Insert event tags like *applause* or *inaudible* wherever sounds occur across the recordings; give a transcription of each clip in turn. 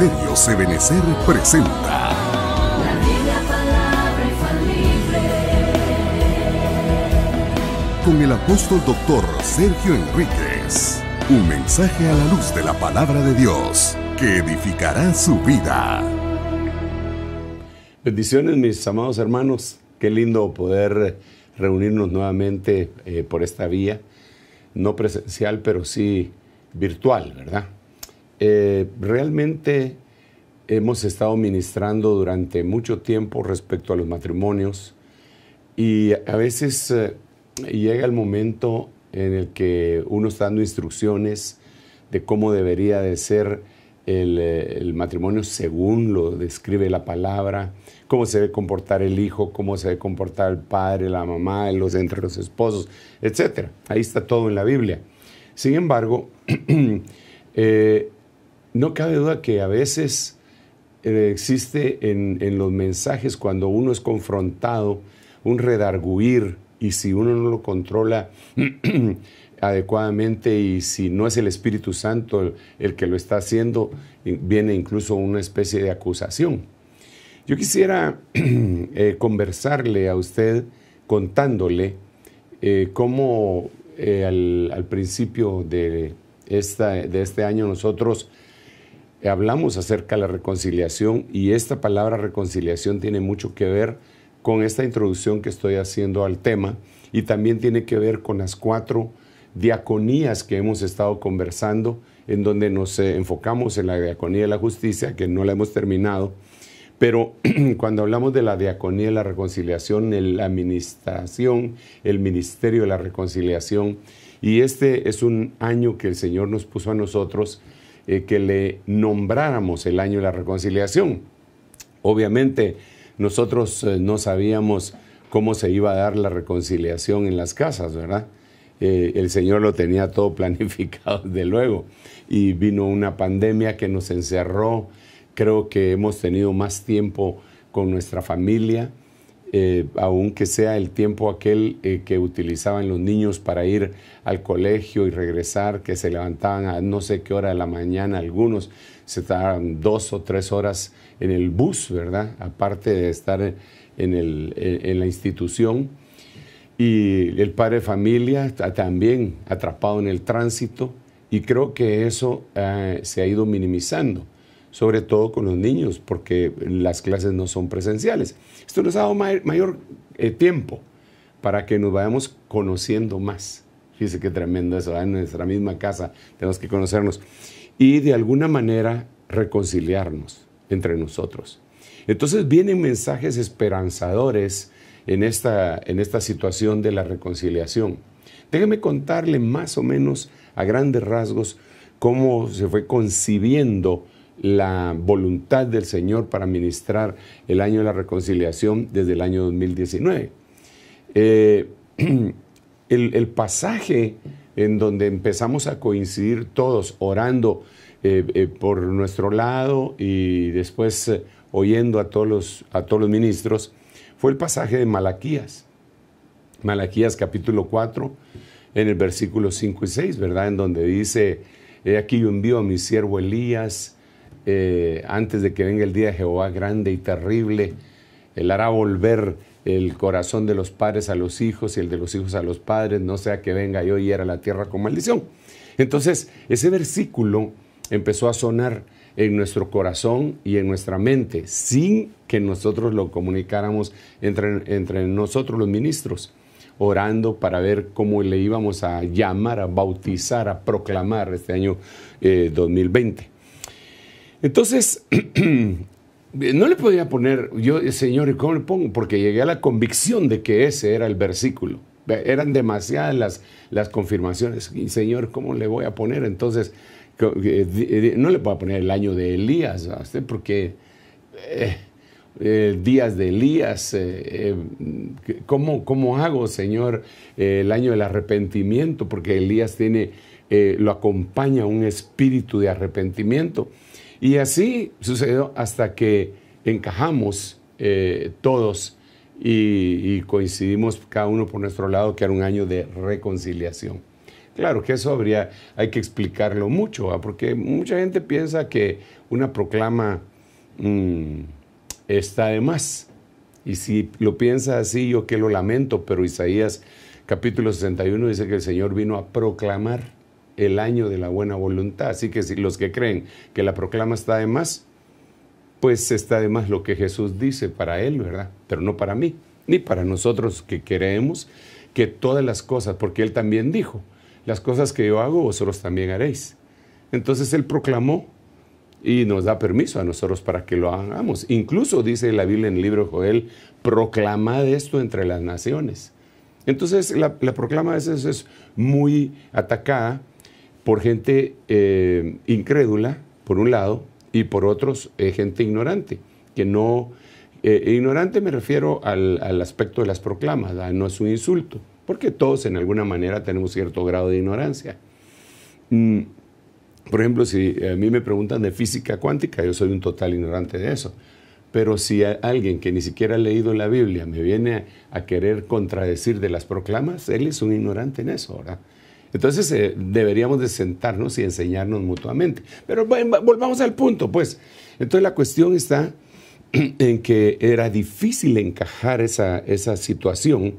Ministerio Sebenecer presenta. La palabra Con el apóstol doctor Sergio Enríquez. Un mensaje a la luz de la palabra de Dios que edificará su vida. Bendiciones mis amados hermanos. Qué lindo poder reunirnos nuevamente eh, por esta vía. No presencial, pero sí virtual, ¿verdad? Eh, realmente hemos estado ministrando durante mucho tiempo respecto a los matrimonios y a veces eh, llega el momento en el que uno está dando instrucciones de cómo debería de ser eh, el, matrimonio según lo describe la palabra, cómo se debe comportar el hijo, cómo se debe comportar el padre, la mamá, los, entre los esposos, etc. Ahí está todo en la Biblia. Sin embargo, *clears throat* No cabe duda que a veces eh, existe en, los mensajes cuando uno es confrontado un redarguir y si uno no lo controla *clears throat* adecuadamente y si no es el Espíritu Santo el, que lo está haciendo, viene incluso una especie de acusación. Yo quisiera *clears throat* eh, conversarle a usted contándole eh, cómo al, al, principio de, esta, de este año nosotros eh, hablamos acerca de la reconciliación y esta palabra reconciliación tiene mucho que ver con esta introducción que estoy haciendo al tema y también tiene que ver con las cuatro diaconías que hemos estado conversando, en donde nos eh, enfocamos en la diaconía de la justicia, que no la hemos terminado, pero *clears throat* cuando hablamos de la diaconía de la reconciliación, el, la administración, el ministerio de la reconciliación, y este es un año que el Señor nos puso a nosotros, eh, que le nombráramos el año de la reconciliación. Obviamente nosotros eh, no sabíamos cómo se iba a dar la reconciliación en las casas, ¿verdad? Eh, el Señor lo tenía todo *laughs* planificado de luego y vino una pandemia que nos encerró. Creo que hemos tenido más tiempo con nuestra familia, eh, aunque sea el tiempo aquel eh, que utilizaban los niños para ir al colegio y regresar, que se levantaban a no sé qué hora de la mañana, algunos se estaban dos o tres horas en el bus, ¿verdad? Aparte de estar en, la institución. Y el padre de familia también atrapado en el tránsito. Y creo que eso eh, se ha ido minimizando sobre todo con los niños, porque las clases no son presenciales. Esto nos ha dado mayor eh, tiempo para que nos vayamos conociendo más. Fíjese qué tremendo eso, en nuestra misma casa tenemos que conocernos. Y de alguna manera reconciliarnos entre nosotros. Entonces vienen mensajes esperanzadores en esta, en esta situación de la reconciliación. Déjeme contarle más o menos a grandes rasgos cómo se fue concibiendo la voluntad del Señor para ministrar el año de la reconciliación desde el año 2019. Eh, *clears throat* el, el, pasaje en donde empezamos a coincidir todos orando eh, eh, por nuestro lado y después oyendo a todos, los, a todos los ministros fue el pasaje de Malaquías. Malaquías capítulo 4, en el versículo 5 y 6, ¿verdad? En donde dice, he aquí yo envío a mi siervo Elías, eh, antes de que venga el día de Jehová grande y terrible. Él hará volver el corazón de los padres a los hijos y el de los hijos a los padres, no sea que venga yo y era la tierra con maldición. Entonces, ese versículo empezó a sonar en nuestro corazón y en nuestra mente, sin que nosotros lo comunicáramos entre, nosotros los ministros, orando para ver cómo le íbamos a llamar, a bautizar, a proclamar este año 2020. Eh, entonces, *clears throat* no le podía poner, yo, Señor, cómo le pongo? Porque llegué a la convicción de que ese era el versículo. Eran demasiadas las, confirmaciones. Y Señor, ¿cómo le voy a poner? Entonces, eh, eh, no le puedo poner el año de Elías, porque eh, días de Elías, ¿cómo, ¿cómo, hago, Señor, el año del arrepentimiento? Porque Elías tiene, lo acompaña un espíritu de arrepentimiento. Y así sucedió hasta que encajamos eh, todos y, coincidimos cada uno por nuestro lado que era un año de reconciliación. Claro que eso habría, hay que explicarlo mucho, porque mucha gente piensa que una proclama mm, está de más. Y si lo piensa así, yo que lo lamento, pero Isaías capítulo 61 dice que el Señor vino a proclamar el año de la buena voluntad. Así que si los que creen que la proclama está de más, pues está de más lo que Jesús dice para él, ¿verdad? Pero no para mí, ni para nosotros que creemos que todas las cosas, porque él también dijo, las cosas que yo hago, vosotros también haréis. Entonces él proclamó y nos da permiso a nosotros para que lo hagamos. Incluso dice la Biblia en el libro de Joel, proclamad esto entre las naciones. Entonces la, la proclama a veces es muy atacada por gente eh, incrédula, por un lado, y por otros, eh, gente ignorante, que no... Eh, ignorante me refiero al, aspecto de las proclamas, no es un insulto, porque todos en alguna manera tenemos cierto grado de ignorancia. Mm, por ejemplo, si a mí me preguntan de física cuántica, yo soy un total ignorante de eso. Pero si alguien que ni siquiera ha leído la Biblia me viene a, a, querer contradecir de las proclamas, él es un ignorante en eso, ¿verdad? Entonces eh, deberíamos de sentarnos y enseñarnos mutuamente. Pero volvamos al punto, pues. Entonces la cuestión está *clears throat* en que era difícil encajar esa, situación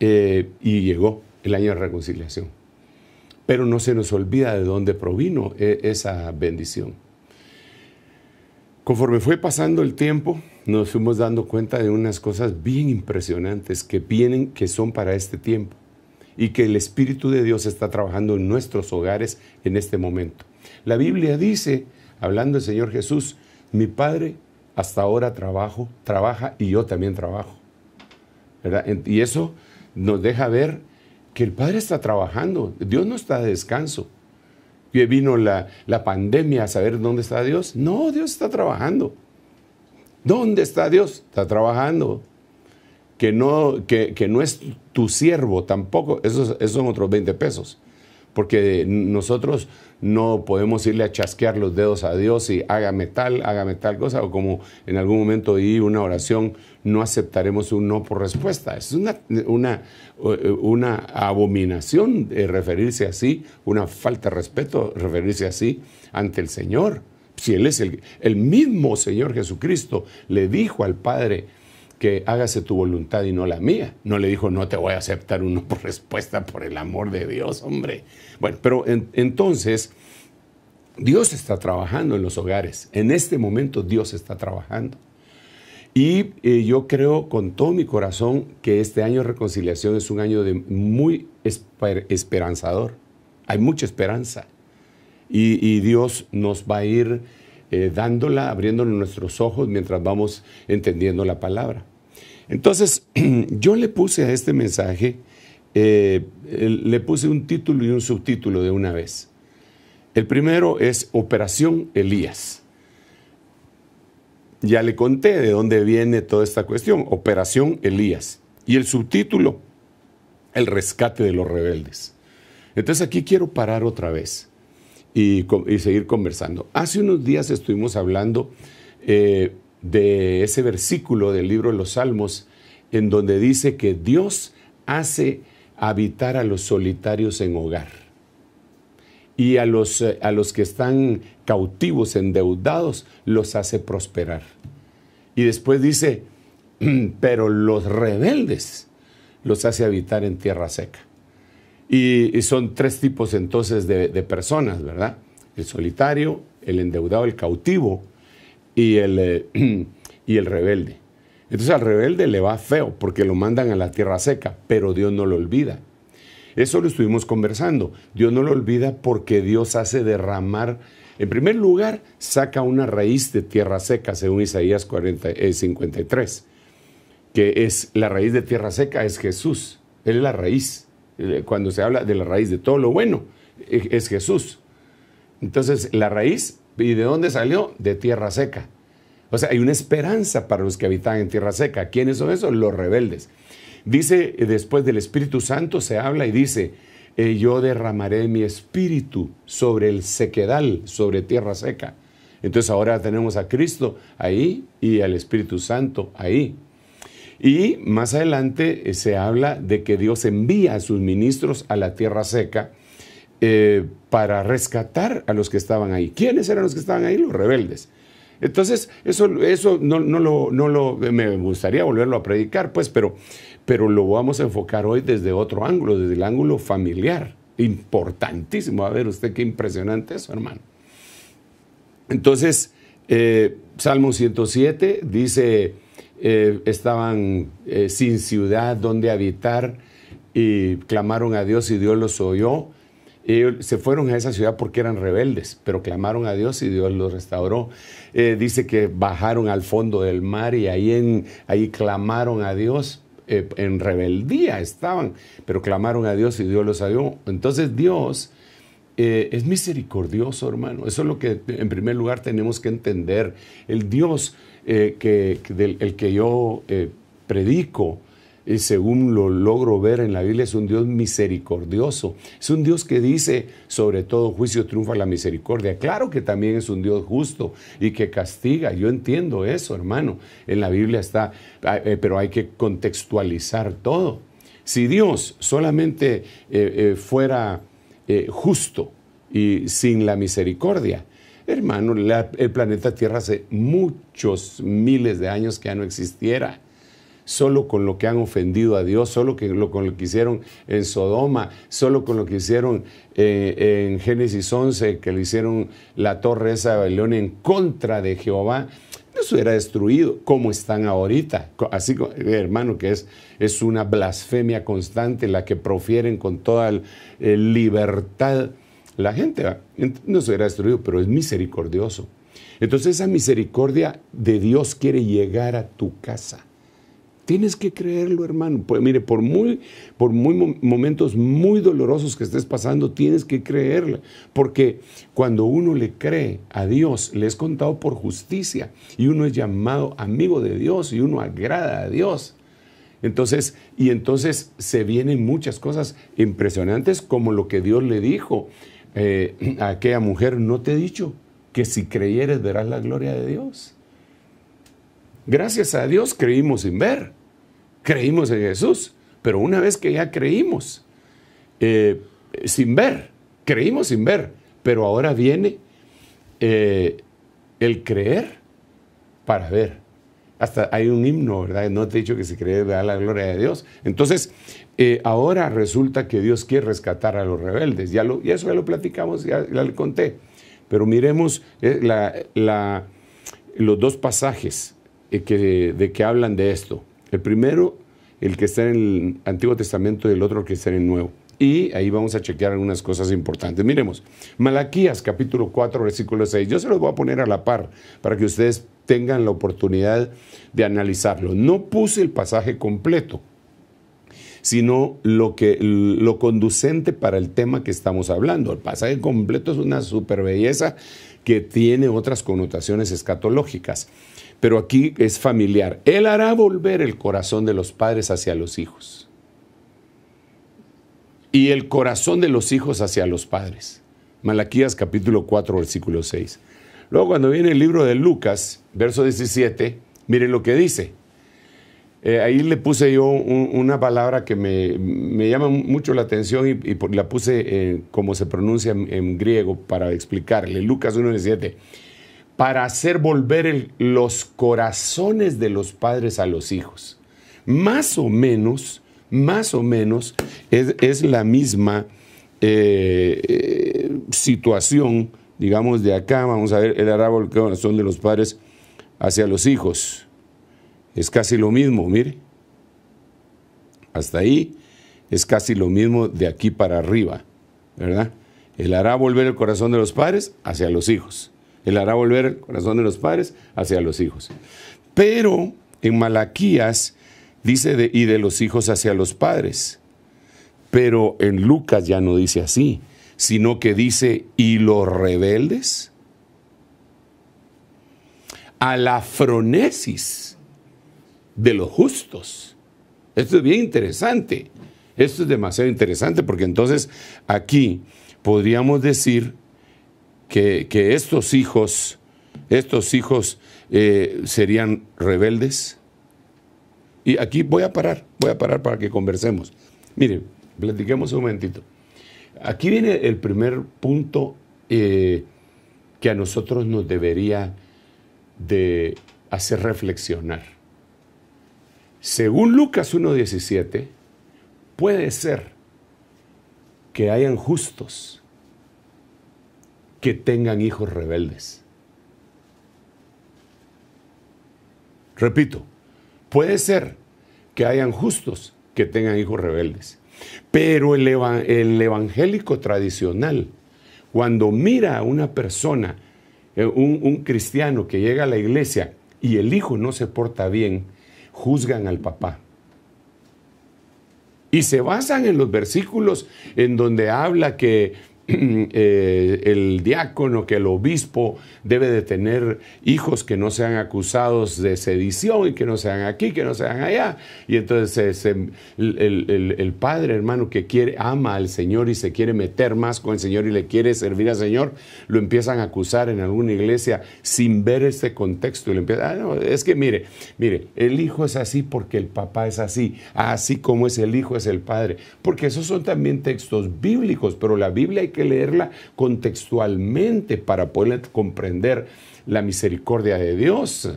eh, y llegó el año de reconciliación. Pero no se nos olvida de dónde provino eh, esa bendición. Conforme fue pasando el tiempo, nos fuimos dando cuenta de unas cosas bien impresionantes que vienen, que son para este tiempo y que el Espíritu de Dios está trabajando en nuestros hogares en este momento. La Biblia dice, hablando el Señor Jesús, mi Padre hasta ahora trabajo, trabaja y yo también trabajo. ¿Verdad? Y eso nos deja ver que el Padre está trabajando, Dios no está de descanso. Que vino la pandemia a saber dónde está Dios. No, Dios está trabajando. ¿Dónde está Dios? Está trabajando que no, que, no es tu siervo tampoco, esos, son otros 20 pesos porque nosotros no podemos irle a chasquear los dedos a Dios y hágame tal, hágame tal cosa, o como en algún momento oí una oración, no aceptaremos un no por respuesta. Es una, una, una abominación eh, referirse así, una falta de respeto referirse así ante el Señor. Si Él es el, el mismo Señor Jesucristo, le dijo al Padre, que hágase tu voluntad y no la mía. No le dijo, no te voy a aceptar uno por respuesta, por el amor de Dios, hombre. Bueno, pero entonces, Dios está trabajando en los hogares. En este momento Dios está trabajando. Y eh, yo creo con todo mi corazón que este año de reconciliación es un año de muy esperanzador. Hay mucha esperanza. y Dios nos va a ir eh, dándola, abriéndole nuestros ojos mientras vamos entendiendo la palabra. Entonces, *clears throat* yo le puse a este mensaje, eh, le puse un título y un subtítulo de una vez. El primero es Operación Elías. Ya le conté de dónde viene toda esta cuestión, Operación Elías. Y el subtítulo, El rescate de los rebeldes. Entonces aquí quiero parar otra vez y, seguir conversando. Hace unos días estuvimos hablando eh, de ese versículo del libro de los Salmos, en donde dice que Dios hace habitar a los solitarios en hogar y a los, a los que están cautivos, endeudados, los hace prosperar. Y después dice, *clears throat* pero los rebeldes los hace habitar en tierra seca. Y, son tres tipos entonces de, personas, ¿verdad? El solitario, el endeudado, el cautivo y el, eh, *clears throat* y el rebelde. Entonces al rebelde le va feo porque lo mandan a la tierra seca, pero Dios no lo olvida. Eso lo estuvimos conversando. Dios no lo olvida porque Dios hace derramar. En primer lugar, saca una raíz de tierra seca, según Isaías 40, 53, eh, que es la raíz de tierra seca, es Jesús. Él es la raíz. Eh, cuando se habla de la raíz de todo lo bueno, e, es Jesús. Entonces, la raíz, ¿y de dónde salió? De tierra seca. O sea, hay una esperanza para los que habitan en tierra seca. ¿Quiénes son esos? Los rebeldes. Dice, eh, después del Espíritu Santo se habla y dice, eh, yo derramaré mi espíritu sobre el sequedal, sobre tierra seca. Entonces ahora tenemos a Cristo ahí y al Espíritu Santo ahí. Y más adelante eh, se habla de que Dios envía a sus ministros a la tierra seca eh, para rescatar a los que estaban ahí. ¿Quiénes eran los que estaban ahí? Los rebeldes. Entonces, eso, eso no, no, lo, no lo, me gustaría volverlo a predicar, pues, pero, pero lo vamos a enfocar hoy desde otro ángulo, desde el ángulo familiar. Importantísimo. A ver usted qué impresionante eso, hermano. Entonces, eh, Salmo 107 dice... Eh, estaban eh, sin ciudad donde habitar y clamaron a Dios y Dios los oyó. Y se fueron a esa ciudad porque eran rebeldes, pero clamaron a Dios y Dios los restauró. Eh, dice que bajaron al fondo del mar y ahí, ahí clamaron a Dios. en rebeldía estaban, pero clamaron a Dios y Dios los oyó, Entonces Dios es misericordioso, hermano. Eso es lo que en primer lugar tenemos que entender. El Dios eh, que, el que yo eh, predico, y según lo logro ver en la Biblia, es un Dios misericordioso. Es un Dios que dice, sobre todo juicio triunfa la misericordia. Claro que también es un Dios justo y que castiga. Yo entiendo eso, hermano. En la Biblia está, ah, eh, pero hay que contextualizar todo. Si Dios solamente fuera justo y sin la misericordia, Hermano, el planeta Tierra hace muchos miles de años que ya no existiera. Solo con lo que han ofendido a Dios, solo lo, con lo que hicieron en Sodoma, solo con lo que hicieron eh, en Génesis 11, que le hicieron la torre esa de Babilonia en contra de Jehová, eso era destruido, como están ahorita. Así, hermano, que es, es una blasfemia constante la que profieren con toda eh, libertad la gente no será destruido, pero es misericordioso. Entonces esa misericordia de Dios quiere llegar a tu casa. Tienes que creerlo, hermano. Pues, mire, por muy, por muy momentos muy dolorosos que estés pasando, tienes que creerlo. Porque cuando uno le cree a Dios, le es contado por justicia y uno es llamado amigo de Dios y uno agrada a Dios. Entonces, y entonces se vienen muchas cosas impresionantes como lo que Dios le dijo eh, *clears throat* a aquella mujer, no te he dicho que si creyeres verás la gloria de Dios. Gracias a Dios creímos sin ver, creímos en Jesús, pero una vez que ya creímos, eh, sin ver, creímos sin ver, pero ahora viene eh, el creer para ver. Hasta hay un himno, ¿verdad? No te he dicho que si crees verás la gloria de Dios. Entonces, eh, ahora resulta que Dios quiere rescatar a los rebeldes. Ya, eso ya lo platicamos, ya, le conté. Pero miremos eh, los dos pasajes eh, de que hablan de esto. El primero, el que está en el Antiguo Testamento, y el otro que está en el Nuevo. Y ahí vamos a chequear algunas cosas importantes. Miremos, Malaquías capítulo 4, versículo 6. Yo se los voy a poner a la par para que ustedes tengan la oportunidad de analizarlo. No puse el pasaje completo sino lo, conducente para el tema que estamos hablando. El pasaje completo es una super belleza que tiene otras connotaciones escatológicas, pero aquí es familiar. Él hará volver el corazón de los padres hacia los hijos y el corazón de los hijos hacia los padres. Malaquías capítulo 4, versículo 6. Luego cuando viene el libro de Lucas, verso 17, miren lo que dice. Eh, ahí le puse yo una palabra que me, llama mucho la atención y, la puse eh, como se pronuncia en, griego para explicarle. Lucas 17. Para hacer volver los corazones de los padres a los hijos. Más o menos, más o menos es, la misma eh, situación, digamos, de acá. Vamos a ver el árbol el son de los padres hacia los hijos. Es casi lo mismo, mire. Hasta ahí es casi lo mismo de aquí para arriba, ¿verdad? Él hará volver el corazón de los padres hacia los hijos. Él hará volver el corazón de los padres hacia los hijos. Pero en Malaquías dice, de, y de los hijos hacia los padres. Pero en Lucas ya no dice así, sino que dice, y los rebeldes. A la fronesis de los justos. Esto es bien interesante. Esto es demasiado interesante porque entonces aquí podríamos decir que, estos hijos, estos hijos eh, serían rebeldes. Y aquí voy a parar, voy a parar para que conversemos. Miren, platiquemos un momentito. Aquí viene el primer punto eh, que a nosotros nos debería de hacer reflexionar. Según Lucas 1.17, puede ser que hayan justos que tengan hijos rebeldes. Repito, puede ser que hayan justos que tengan hijos rebeldes. Pero el, evangélico tradicional, cuando mira a una persona, eh, un cristiano que llega a la iglesia y el hijo no se porta bien, juzgan al papá. Y se basan en los versículos en donde habla que *clears throat* Eh, el diácono, que el obispo debe de tener hijos que no sean acusados de sedición y que no sean aquí, que no sean allá. Y entonces el, padre, hermano, que quiere, ama al Señor y se quiere meter más con el Señor y le quiere servir al Señor, lo empiezan a acusar en alguna iglesia sin ver este contexto. Ah, es que mire, mire, el hijo es así porque el papá es así, así como es el hijo es el padre. Porque esos son también textos bíblicos, pero la Biblia hay que leerla contextualmente para poder comprender la misericordia de Dios.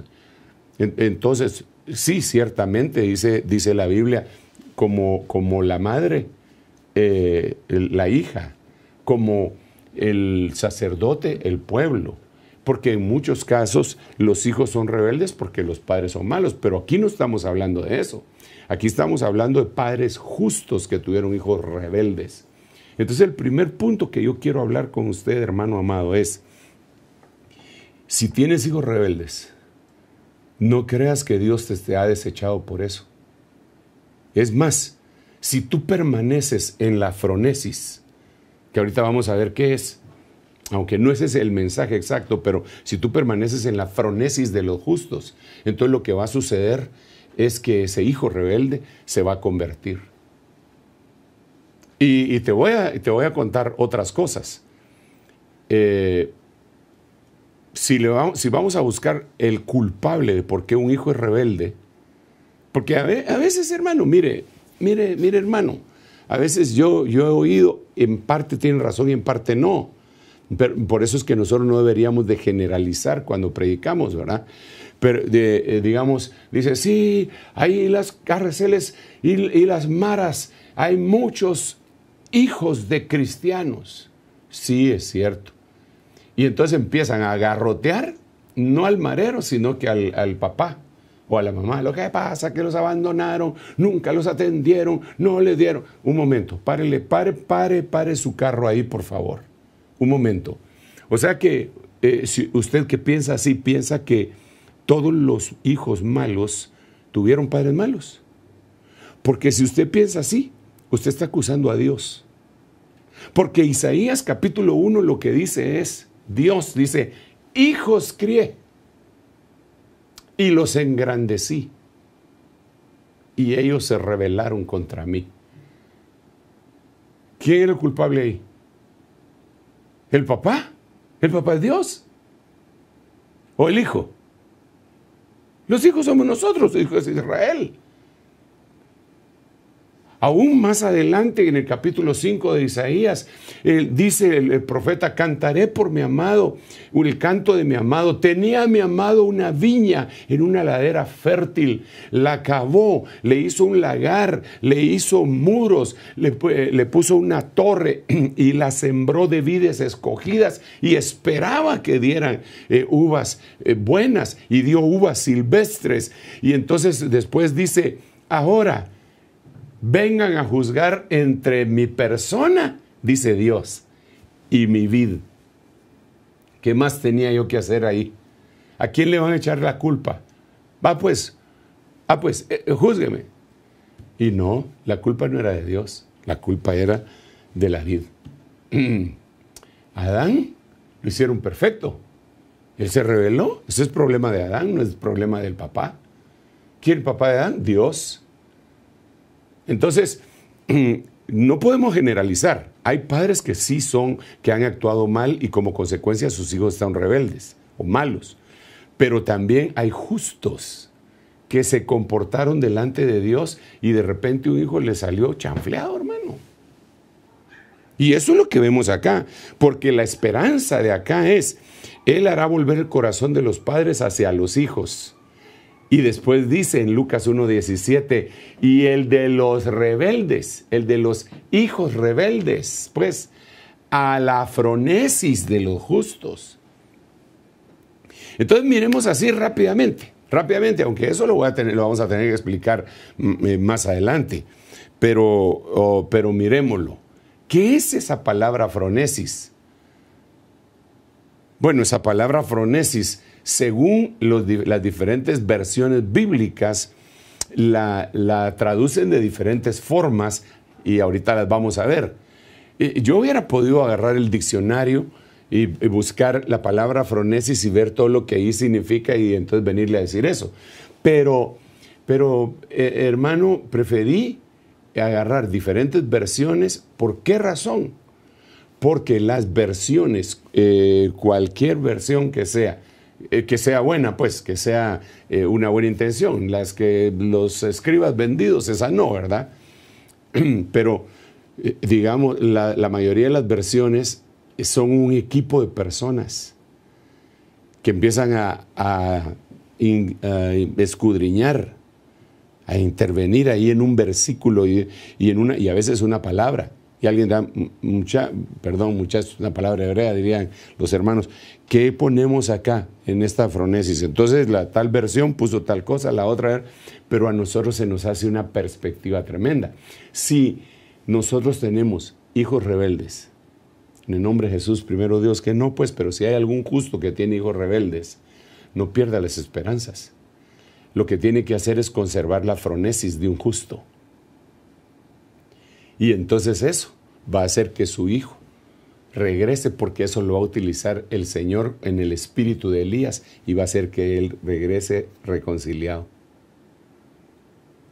Entonces, sí, ciertamente, dice, dice la Biblia, como, como la madre, eh, la hija, como el sacerdote, el pueblo. Porque en muchos casos los hijos son rebeldes porque los padres son malos, pero aquí no estamos hablando de eso. Aquí estamos hablando de padres justos que tuvieron hijos rebeldes. Entonces el primer punto que yo quiero hablar con usted, hermano amado, es, si tienes hijos rebeldes, no creas que Dios te, ha desechado por eso. Es más, si tú permaneces en la fronesis, que ahorita vamos a ver qué es, aunque no ese es el mensaje exacto, pero si tú permaneces en la fronesis de los justos, entonces lo que va a suceder es que ese hijo rebelde se va a convertir. Y, te, voy a, te voy a contar otras cosas. Eh, si, vamos, si vamos a buscar el culpable de por qué un hijo es rebelde, porque a, veces, hermano, mire, mire, mire, hermano, a veces yo, yo he oído, en parte tienen razón y en parte no. por eso es que nosotros no deberíamos de generalizar cuando predicamos, ¿verdad? Pero eh, digamos, dice, sí, hay las carreceles y, y las maras, hay muchos hijos de cristianos. Sí, es cierto. Y entonces empiezan a agarrotear, no al marero, sino que al, papá o a la mamá. Lo que pasa que los abandonaron, nunca los atendieron, no les dieron. Un momento, párele, pare, pare, pare su carro ahí, por favor. Un momento. O sea que eh, si usted que piensa así, piensa que todos los hijos malos tuvieron padres malos. Porque si usted piensa así, usted está acusando a Dios. Porque Isaías capítulo 1 lo que dice es, Dios dice, hijos crié y los engrandecí y ellos se rebelaron contra mí. ¿Quién era el culpable ahí? ¿El papá? ¿El papá es Dios? ¿O el hijo? Los hijos somos nosotros, hijos de Israel. Aún más adelante, en el capítulo 5 de Isaías, eh, dice el, profeta, cantaré por mi amado, el canto de mi amado. Tenía mi amado una viña en una ladera fértil, la cavó, le hizo un lagar, le hizo muros, le, eh, puso una torre *clears throat* y la sembró de vides escogidas y esperaba que dieran eh, uvas buenas y dio uvas silvestres. Y entonces después dice, ahora, vengan a juzgar entre mi persona, dice Dios, y mi vid. ¿Qué más tenía yo que hacer ahí? ¿A quién le van a echar la culpa? Va ah, pues, ah pues, eh, eh, júzgueme. Y no, la culpa no era de Dios, la culpa era de la vid. *clears throat* Adán lo hicieron perfecto. Él se rebeló. Ese es problema de Adán, no es problema del papá. ¿Quién el papá de Adán? Dios. Entonces, *clears throat* no podemos generalizar. Hay padres que sí son, que han actuado mal y como consecuencia sus hijos están rebeldes o malos. Pero también hay justos que se comportaron delante de Dios y de repente un hijo le salió chanfleado, hermano. Y eso es lo que vemos acá, porque la esperanza de acá es, Él hará volver el corazón de los padres hacia los hijos y después dice en Lucas 1.17, y el de los rebeldes, el de los hijos rebeldes, pues, a la fronesis de los justos. Entonces miremos así rápidamente, rápidamente, aunque eso lo, voy a tener, lo vamos a tener que explicar mm, eh, más adelante, pero, pero miremoslo. ¿Qué es esa palabra fronesis? Bueno, esa palabra fronesis según las diferentes versiones bíblicas, la, traducen de diferentes formas y ahorita las vamos a ver. Yo hubiera podido agarrar el diccionario y, buscar la palabra fronesis y ver todo lo que ahí significa y entonces venirle a decir eso. Pero, eh, hermano, preferí agarrar diferentes versiones. ¿Por qué razón? Porque las versiones, eh, cualquier versión que sea, eh, que sea buena, pues, que sea eh, una buena intención. Las que los escribas vendidos, esa no, ¿verdad? *clears throat* Pero, eh, digamos, la, mayoría de las versiones son un equipo de personas que empiezan a, escudriñar, a intervenir ahí en un versículo y, y, en una, y a veces una palabra. Y alguien da, mucha, perdón, muchas, una palabra hebrea, dirían los hermanos, ¿qué ponemos acá en esta fronesis? Entonces la tal versión puso tal cosa, la otra, pero a nosotros se nos hace una perspectiva tremenda. Si nosotros tenemos hijos rebeldes, en el nombre de Jesús, primero Dios, que no, pues, pero si hay algún justo que tiene hijos rebeldes, no pierda las esperanzas. Lo que tiene que hacer es conservar la fronesis de un justo. Y entonces eso va a hacer que su hijo regrese porque eso lo va a utilizar el Señor en el espíritu de Elías y va a hacer que él regrese reconciliado.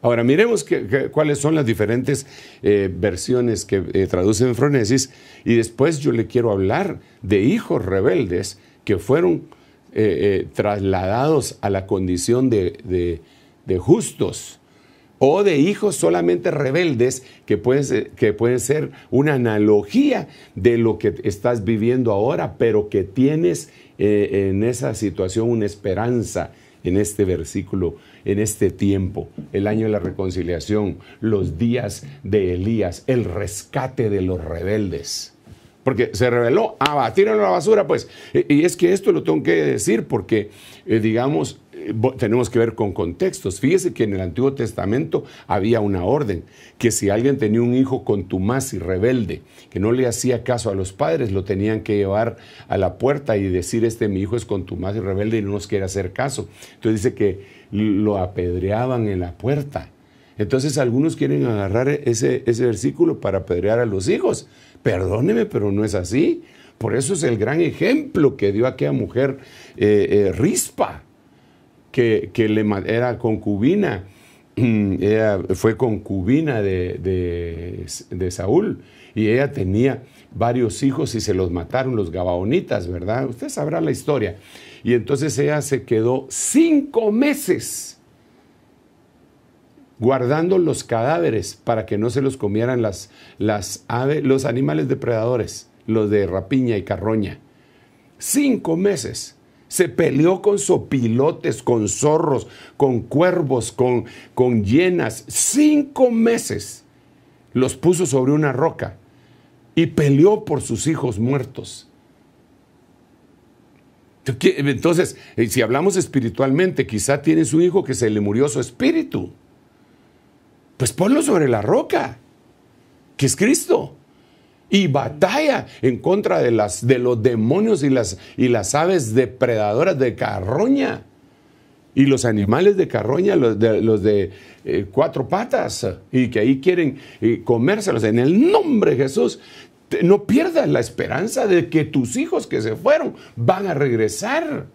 Ahora miremos cuáles son las diferentes eh, versiones que eh, traducen Fronesis y después yo le quiero hablar de hijos rebeldes que fueron eh, trasladados a la condición de justos o de hijos solamente rebeldes, que pueden, ser, que ser una analogía de lo que estás viviendo ahora, pero que tienes eh, en esa situación una esperanza en este versículo, en este tiempo, el año de la reconciliación, los días de Elías, el rescate de los rebeldes. Porque se rebeló, ah, a la basura, pues. Y es que esto lo tengo que decir porque, eh, digamos, tenemos que ver con contextos. Fíjese que en el Antiguo Testamento había una orden que si alguien tenía un hijo contumaz y rebelde, que no le hacía caso a los padres, lo tenían que llevar a la puerta y decir, este mi hijo es contumaz y rebelde y no nos quiere hacer caso. Entonces dice que lo apedreaban en la puerta. Entonces algunos quieren agarrar ese, versículo para apedrear a los hijos. Perdóneme, pero no es así. Por eso es el gran ejemplo que dio aquella mujer eh, eh, rispa que, le, era concubina, *clears throat* ella fue concubina de, Saúl y ella tenía varios hijos y se los mataron los gabaonitas, ¿verdad? Usted sabrá la historia. Y entonces ella se quedó cinco meses guardando los cadáveres para que no se los comieran las, las los animales depredadores, los de rapiña y carroña. Cinco meses. Se peleó con sopilotes, con zorros, con cuervos, con, con hienas. Cinco meses los puso sobre una roca y peleó por sus hijos muertos. Entonces, eh, si hablamos espiritualmente, quizá tienes un hijo que se le murió su espíritu. Pues ponlo sobre la roca, que es Cristo y batalla en contra de, las, de los demonios y las, y las aves depredadoras de carroña. Y los animales de carroña, los de, los de eh, cuatro patas, y que ahí quieren eh, comérselos. En el nombre de Jesús, no pierdas la esperanza de que tus hijos que se fueron van a regresar.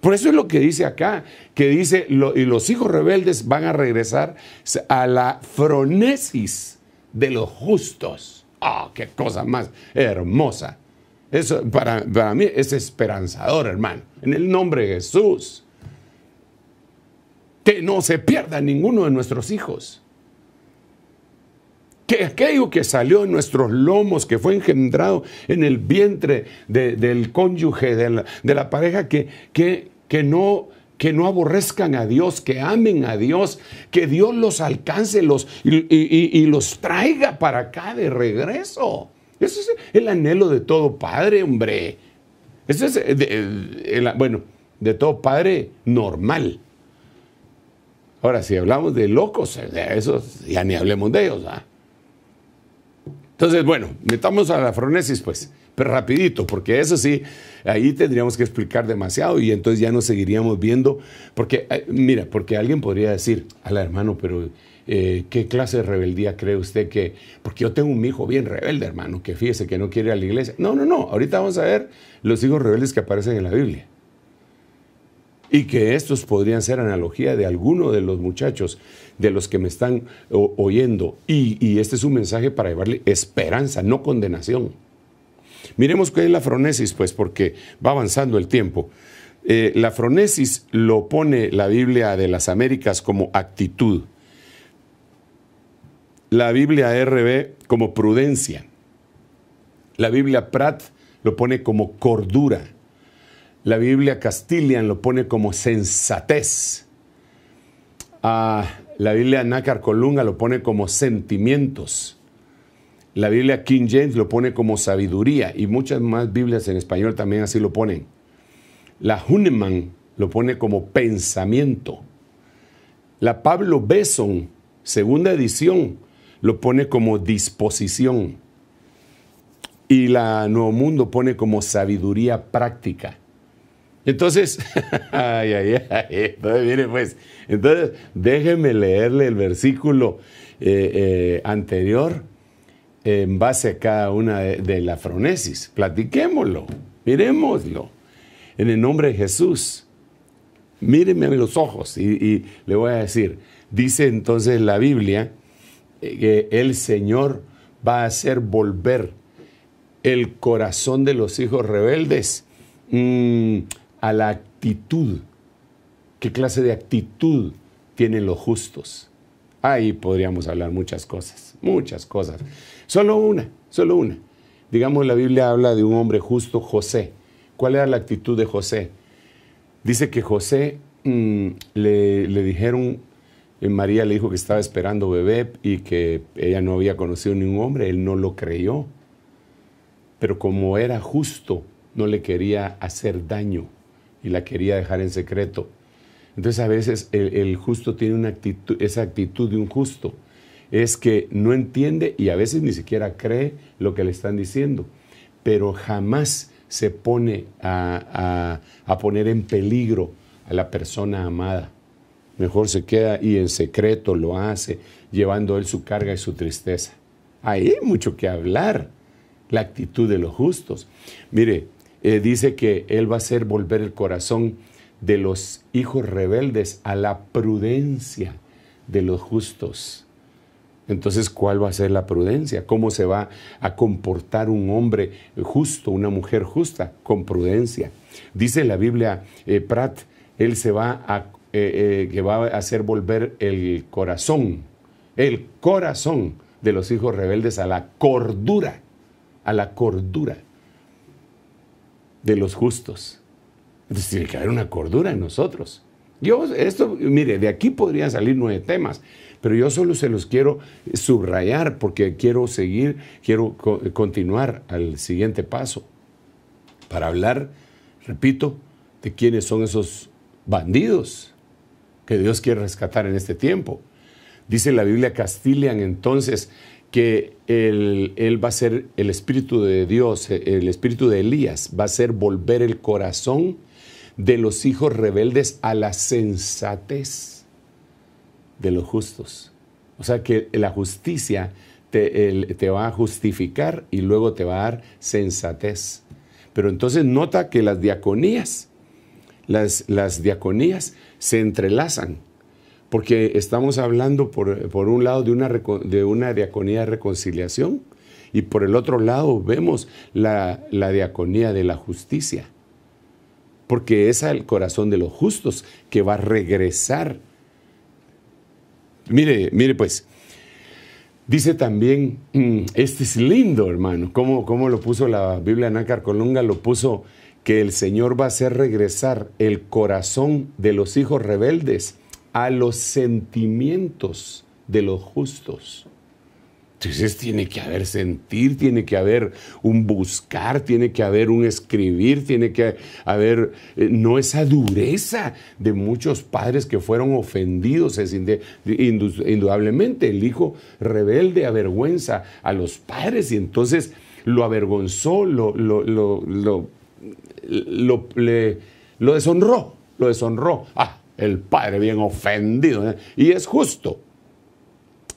Por eso es lo que dice acá, que dice, y los hijos rebeldes van a regresar a la fronesis de los justos. ¡Ah, qué cosa más hermosa! Eso para, para mí es esperanzador, hermano. En el nombre de Jesús. Que no se pierda ninguno de nuestros hijos. Que aquello que salió en nuestros lomos, que fue engendrado en el vientre del cónyuge, de la, pareja, que, que, que no que no aborrezcan a Dios, que amen a Dios, que Dios los alcance los, y, los traiga para acá de regreso. Ese es el anhelo de todo padre, hombre. Ese es, eh, eh, bueno, de todo padre normal. Ahora, si hablamos de locos, eh, de esos, ya ni hablemos de ellos. ¿ah? Entonces, bueno, metamos a la fronesis, pues pero rapidito, porque eso sí, ahí tendríamos que explicar demasiado y entonces ya nos seguiríamos viendo, porque, eh, mira, porque alguien podría decir, ala hermano, pero eh, ¿qué clase de rebeldía cree usted que? Porque yo tengo un hijo bien rebelde, hermano, que fíjese que no quiere ir a la iglesia. No, no, no, ahorita vamos a ver los hijos rebeldes que aparecen en la Biblia y que estos podrían ser analogía de alguno de los muchachos de los que me están oyendo. y este es un mensaje para llevarle esperanza, no condenación. Miremos qué es la fronesis, pues, porque va avanzando el tiempo. Eh, la fronesis lo pone la Biblia de las Américas como actitud, la Biblia RB como prudencia, la Biblia Pratt lo pone como cordura, la Biblia Castilian lo pone como sensatez, ah, la Biblia Nácar Colunga lo pone como sentimientos. La Biblia King James lo pone como sabiduría y muchas más Biblias en español también así lo ponen. La Huneman lo pone como pensamiento. La Pablo Besson, segunda edición, lo pone como disposición. Y la Nuevo Mundo pone como sabiduría práctica. Entonces, *laughs* ay, ay, pues, entonces déjeme leerle el versículo eh, eh, anterior en base a cada una de, la fronesis. Platiquémoslo, miremoslo. En el nombre de Jesús, míreme a los ojos y, le voy a decir, dice entonces la Biblia eh, que el Señor va a hacer volver el corazón de los hijos rebeldes mm, a la actitud. ¿Qué clase de actitud tienen los justos? Ahí podríamos hablar muchas cosas, muchas cosas. Solo una, solo una. Digamos, la Biblia habla de un hombre justo, José. ¿Cuál era la actitud de José? Dice que José mm, le, dijeron, eh, María le dijo que estaba esperando bebé y que ella no había conocido ningún hombre, él no lo creyó. Pero como era justo, no le quería hacer daño y la quería dejar en secreto. Entonces a veces el, el justo tiene una actitud, esa actitud de un justo es que no entiende y a veces ni siquiera cree lo que le están diciendo, pero jamás se pone a, poner en peligro a la persona amada. Mejor se queda y en secreto lo hace, llevando él su carga y su tristeza. Ahí hay mucho que hablar, la actitud de los justos. Mire, eh, dice que él va a hacer volver el corazón de los hijos rebeldes a la prudencia de los justos. Entonces, ¿cuál va a ser la prudencia? ¿Cómo se va a comportar un hombre justo, una mujer justa? Con prudencia. Dice la Biblia, eh, Prat, él se va a, eh, eh, que va a hacer volver el corazón, el corazón de los hijos rebeldes a la cordura, a la cordura de los justos. Entonces tiene que haber una cordura en nosotros. Yo, esto, mire, de aquí podrían salir nueve temas, pero yo solo se los quiero subrayar porque quiero seguir, quiero continuar al siguiente paso para hablar, repito, de quiénes son esos bandidos que Dios quiere rescatar en este tiempo. Dice la Biblia Castilian entonces que él, él, va a ser el Espíritu de Dios, el Espíritu de Elías, va a ser volver el corazón de los hijos rebeldes a la sensatez de los justos. O sea que la justicia te, va a justificar y luego te va a dar sensatez. Pero entonces nota que las diaconías, las, las diaconías se entrelazan, porque estamos hablando por, un lado de una, de una diaconía de reconciliación y por el otro lado vemos la, la diaconía de la justicia, porque es el corazón de los justos que va a regresar Mire, mire pues, dice también, mm, este es lindo, hermano, cómo, lo puso la Biblia Nácar Colunga, lo puso que el Señor va a hacer regresar el corazón de los hijos rebeldes a los sentimientos de los justos. Entonces tiene que haber sentir, tiene que haber un buscar, tiene que haber un escribir, tiene que haber eh, no esa dureza de muchos padres que fueron ofendidos, es indudablemente el hijo rebelde avergüenza a los padres y entonces lo avergonzó, lo, lo, deshonró, lo deshonró. Ah, el padre bien ofendido. ¿eh? Y es justo,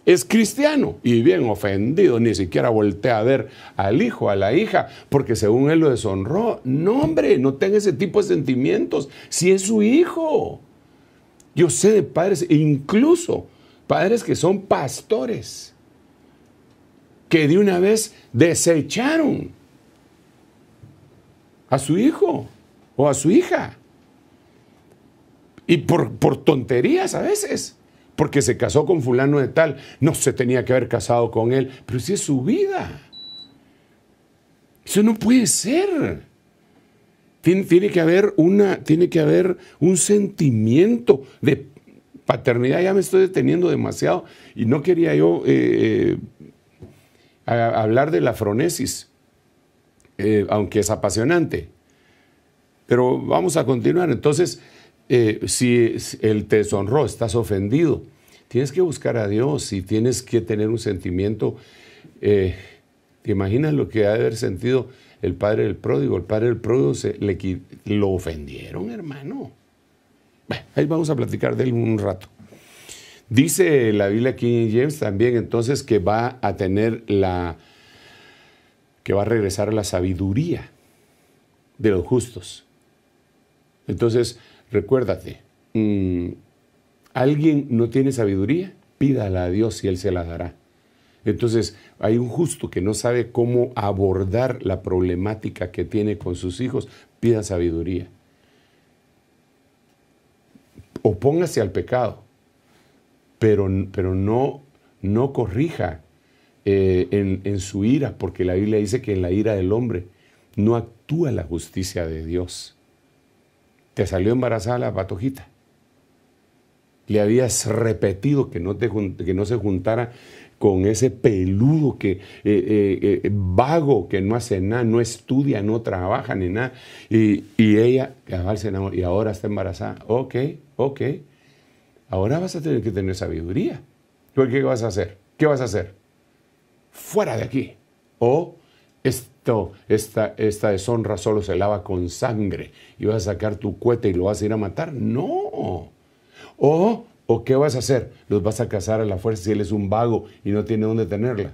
es cristiano y bien ofendido, ni siquiera voltea a ver al hijo, a la hija, porque según él lo deshonró. No, hombre, no tenga ese tipo de sentimientos si es su hijo. Yo sé de padres, incluso padres que son pastores, que de una vez desecharon a su hijo o a su hija. Y por, por tonterías a veces porque se casó con fulano de tal, no se tenía que haber casado con él, pero si es su vida. Eso no puede ser. Tiene, que haber una, tiene que haber un sentimiento de paternidad. Ya me estoy deteniendo demasiado y no quería yo eh, eh, hablar de la fronesis, eh, aunque es apasionante. Pero vamos a continuar. Entonces, eh, si Él te deshonró, estás ofendido. Tienes que buscar a Dios y tienes que tener un sentimiento. Eh, ¿Te imaginas lo que ha de haber sentido el padre del pródigo? El padre del pródigo le, lo ofendieron, hermano. ahí vamos a platicar de él un rato. Dice la Biblia King James también entonces que va a tener la, que va a regresar a la sabiduría de los justos. Entonces, Recuérdate, mm, alguien no tiene sabiduría, pídala a Dios y Él se la dará. Entonces, hay un justo que no sabe cómo abordar la problemática que tiene con sus hijos, pida sabiduría. Opóngase al pecado, pero, pero no, no corrija eh, en, en su ira, porque la Biblia dice que en la ira del hombre no actúa la justicia de Dios te salió embarazada la patojita. Le habías repetido que no, que no se juntara con ese peludo que eh, eh, eh, vago que no hace nada, no estudia, no trabaja ni nada. Y, y ella, y ahora está embarazada. Ok, ok. Ahora vas a tener que tener sabiduría. qué vas a hacer? ¿Qué vas a hacer? Fuera de aquí. O esta, esta deshonra solo se lava con sangre y vas a sacar tu cuete y lo vas a ir a matar. No. O, qué vas a hacer? Los vas a cazar a la fuerza si él es un vago y no tiene dónde tenerla.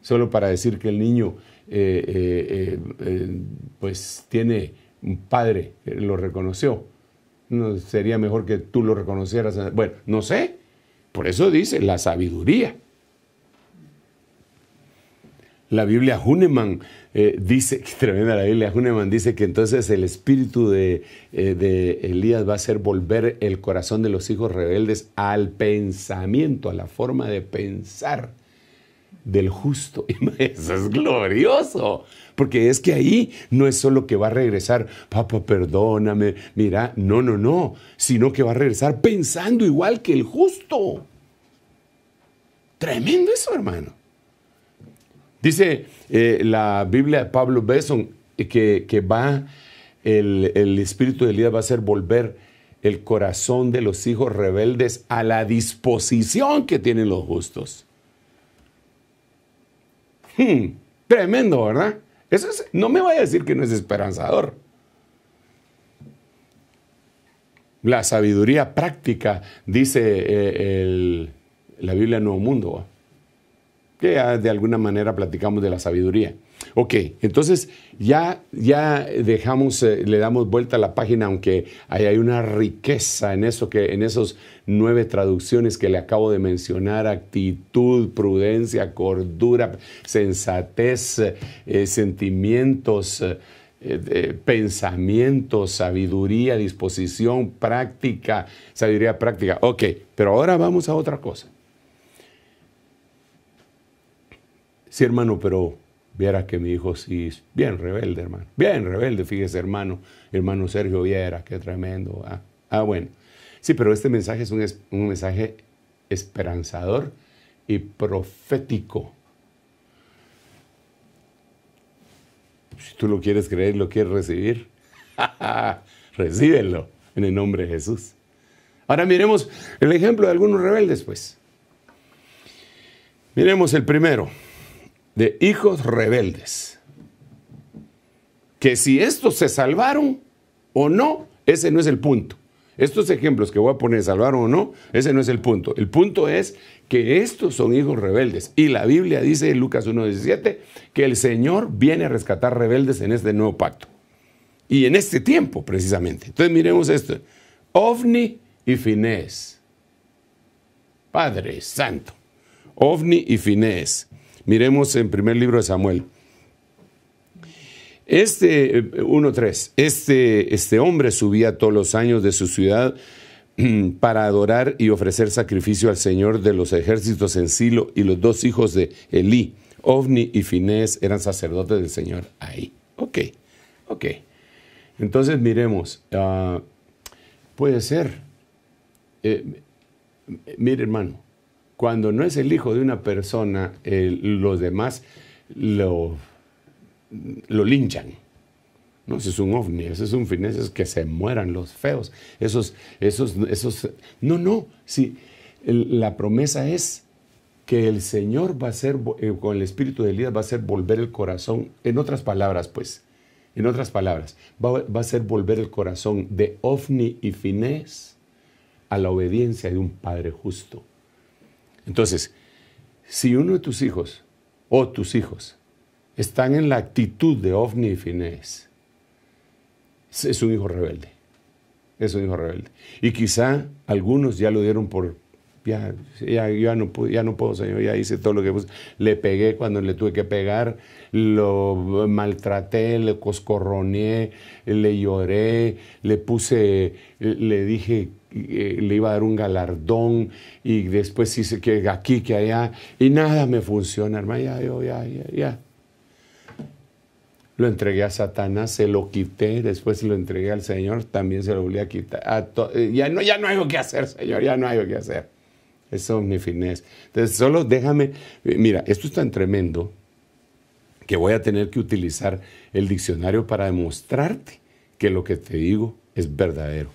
Solo para decir que el niño eh, eh, eh, pues tiene un padre, lo reconoció. No, sería mejor que tú lo reconocieras. Bueno, no sé. Por eso dice la sabiduría. La Biblia Huneman eh, dice, *laughs* tremenda la Biblia Huneman, dice que entonces el espíritu de, eh, de Elías va a ser volver el corazón de los hijos rebeldes al pensamiento, a la forma de pensar del justo. *laughs* Eso es glorioso, porque es que ahí no es solo que va a regresar, papá, perdóname, mira, no, no, no, sino que va a regresar pensando igual que el justo. Tremendo eso, hermano. Dice eh, la Biblia de Pablo Besson eh, que, que va, el, espíritu de Elías va a hacer volver el corazón de los hijos rebeldes a la disposición que tienen los justos. Hmm, tremendo, ¿verdad? Eso no me vaya a decir que no es esperanzador. La sabiduría práctica, dice eh, la Biblia Nuevo Mundo que ah, de alguna manera platicamos de la sabiduría. Ok, entonces ya, ya dejamos, eh, le damos vuelta a la página, aunque hay, hay una riqueza en eso que en esos nueve traducciones que le acabo de mencionar: actitud, prudencia, cordura, sensatez, eh, sentimientos. Eh, pensamientos, sabiduría, disposición, práctica, sabiduría práctica. Ok, pero ahora vamos a otra cosa. Sí, hermano, pero viera que mi hijo sí es bien rebelde, hermano. Bien rebelde, fíjese, hermano. Hermano Sergio Viera, qué tremendo. Ah, ah bueno. Sí, pero este mensaje es un, mensaje esperanzador y profético. Si tú lo quieres creer, lo quieres recibir, *laughs* recíbelo en el nombre de Jesús. Ahora miremos el ejemplo de algunos rebeldes, pues. Miremos el primero de hijos rebeldes. Que si estos se salvaron o no, ese no es el punto. Estos ejemplos que voy a poner, salvaron o no, ese no es el punto. El punto es que estos son hijos rebeldes. Y la Biblia dice en Lucas 1.17 que el Señor viene a rescatar rebeldes en este nuevo pacto. Y en este tiempo, precisamente. Entonces miremos esto. Ovni y Finés. Padre Santo. Ovni y Finés. Miremos en primer libro de Samuel. Este, 1.3, eh, este, este hombre subía todos los años de su ciudad mm, para adorar y ofrecer sacrificio al Señor de los ejércitos en Silo y los dos hijos de Elí, Ovni y Finés, eran sacerdotes del Señor ahí. Ok, ok. Entonces miremos, ah, puede ser. Eh, mire hermano, cuando no es el hijo de una persona, los demás lo, linchan. No, ese es un ovni, ese es un finés, es que se mueran los feos. Esos, esos, esos. No, no. Sí, la promesa es que el Señor va a hacer, eh, con el espíritu de Elías, va a hacer volver el corazón. En otras palabras, pues, en otras palabras, va, va a hacer volver el corazón de ovni y finés a la obediencia de un Padre justo. Entonces, si uno de tus hijos o tus hijos están en la actitud de ovni y finés, es un hijo rebelde. Es un hijo rebelde. Y quizá algunos ya lo dieron por, ya, ya, no, ya no puedo, señor, ya hice todo lo que puse. Le pegué cuando le tuve que pegar, lo maltraté, le coscorroné, le lloré, le puse, le dije eh, le iba a dar un galardón y después hice que aquí, que allá, y nada me funciona, hermano, ya, ya, ya, ya. Lo entregué a Satanás, se lo quité, después lo entregué al Señor, también se lo volví a quitar. Eh, ya, no, ya no hay que hacer, Señor, ya no hay que hacer. Eso es mi finés. Entonces, solo déjame, eh, mira, esto es tan tremendo que voy a tener que utilizar el diccionario para demostrarte que lo que te digo es verdadero.